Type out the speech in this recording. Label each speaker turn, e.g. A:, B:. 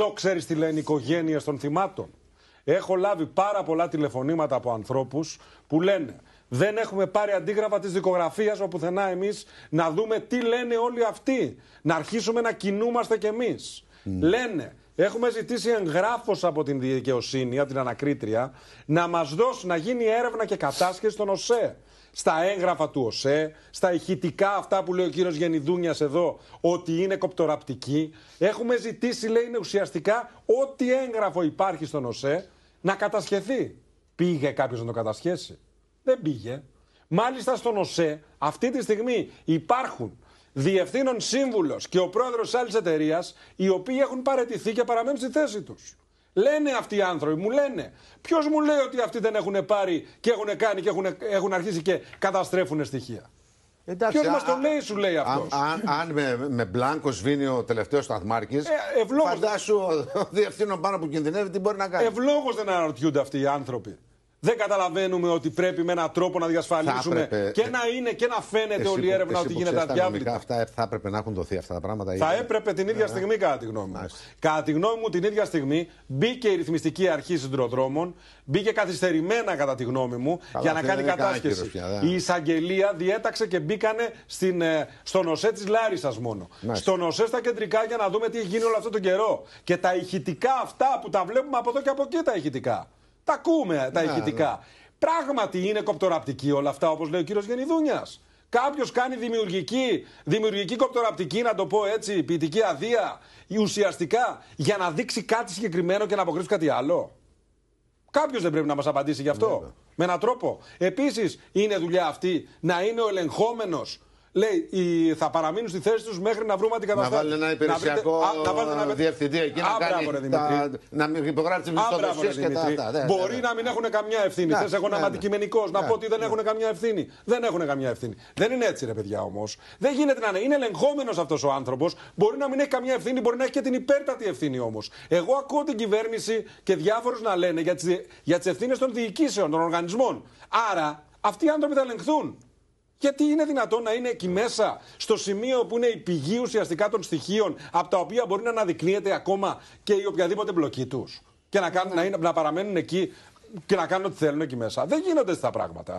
A: το ξέρεις τι λένε οι οικογένειες των θυμάτων. Έχω λάβει πάρα πολλά τηλεφωνήματα από ανθρώπους που λένε δεν έχουμε πάρει αντίγραφα της δικογραφίας όπου πουθενά εμείς να δούμε τι λένε όλοι αυτοί. Να αρχίσουμε να κινούμαστε κι εμείς. Mm. Λένε, έχουμε ζητήσει εγγράφος από την δικαιοσύνη, από την ανακρίτρια, να μας δώσει να γίνει έρευνα και κατάσχεση στον ΟΣΕ στα έγγραφα του ΟΣΕ, στα ηχητικά αυτά που λέει ο κύριος Γενιδούνια εδώ, ότι είναι κοπτοραπτική. Έχουμε ζητήσει, λέει, είναι ουσιαστικά ό,τι έγγραφο υπάρχει στον ΟΣΕ να κατασχεθεί. Πήγε κάποιος να το κατασχέσει. Δεν πήγε. Μάλιστα στον ΟΣΕ αυτή τη στιγμή υπάρχουν διευθύνων σύμβουλος και ο πρόεδρος άλλης εταιρείας, οι οποίοι έχουν παραιτηθεί και παραμένουν στη θέση τους. Λένε αυτοί οι άνθρωποι, μου λένε. Ποιος μου λέει ότι αυτοί δεν έχουν πάρει και έχουν κάνει και έχουν, έχουν αρχίσει και καταστρέφουν στοιχεία.
B: Ποιος μας το λέει, σου λέει αυτός. Αν, με, με μπλάνκο σβήνει ο τελευταίος σταθμάρκη. Ε, Φαντάσου ο
A: διευθύνων πάνω που κινδυνεύει, τι μπορεί να κάνει. Ευλόγως δεν αναρωτιούνται αυτοί οι άνθρωποι. Δεν καταλαβαίνουμε ότι πρέπει με έναν τρόπο να διασφαλίσουμε και να είναι και να φαίνεται όλη η έρευνα ότι γίνεται αδιάβλητη.
B: Αυτά ε, θα έπρεπε να έχουν δοθεί αυτά τα πράγματα. Θα έπρεπε
A: την ίδια ναι, ναι. στιγμή, κατά τη γνώμη μου. Κατά τη γνώμη μου, την ίδια στιγμή μπήκε η ρυθμιστική αρχή συντροδρόμων, μπήκε καθυστερημένα, κατά τη γνώμη μου, για να κάνει κατάσχεση. η εισαγγελία διέταξε και μπήκανε στην, ε, στον ΟΣΕ της Λάρισας μόνο. Μάλιστα. Στον ΟΣΕ στα κεντρικά για να δούμε τι έχει γίνει όλο αυτό τον καιρό. Και τα ηχητικά αυτά που τα βλέπουμε από εδώ και από εκεί τα ηχητικά τα ακούμε τα ναι, ηχητικά. Ναι. Πράγματι είναι κοπτοραπτική όλα αυτά, όπως λέει ο κύριος Γενιδούνια. Κάποιος κάνει δημιουργική, δημιουργική κοπτοραπτική, να το πω έτσι, ποιητική αδεία, ουσιαστικά, για να δείξει κάτι συγκεκριμένο και να αποκρύψει κάτι άλλο. Κάποιος δεν πρέπει να μας απαντήσει γι' αυτό. με έναν τρόπο. Επίσης, είναι δουλειά αυτή να είναι ο ελεγχόμενος Λέει οι, θα παραμείνουν στη θέση τους μέχρι να βρούμε αντικαταστάσει. Να βάλουν ένα υπηρεσιακό να βρείτε, α, να ένα... διευθυντή εκεί να κάνει. τα, να υπογράψει μισθοδοσίε και τα Μπορεί να μην έχουν καμιά ευθύνη. Ναι, Θες εγώ να ναι, είμαι ναι. αντικειμενικός, να πω ότι δεν έχουν καμιά ευθύνη. Δεν έχουν καμιά ευθύνη. Δεν είναι έτσι, ρε παιδιά όμως. Δεν γίνεται να είναι. Είναι ελεγχόμενος αυτός ο άνθρωπος. Μπορεί να μην έχει καμιά ευθύνη, μπορεί να έχει και την υπέρτατη ευθύνη όμως. Εγώ ακούω την κυβέρνηση και διάφορους να λένε για τις ευθύνες των διοικήσεων, των οργανισμών. Άρα αυτοί οι άνθρωποι θα ελεγχθούν. Γιατί είναι δυνατόν να είναι εκεί μέσα, στο σημείο που είναι η πηγή ουσιαστικά των στοιχείων, από τα οποία μπορεί να αναδεικνύεται ακόμα και η οποιαδήποτε μπλοκή τους. Και να, να, είναι, να παραμένουν εκεί και να κάνουν ό,τι θέλουν εκεί μέσα. Δεν γίνονται αυτά τα πράγματα.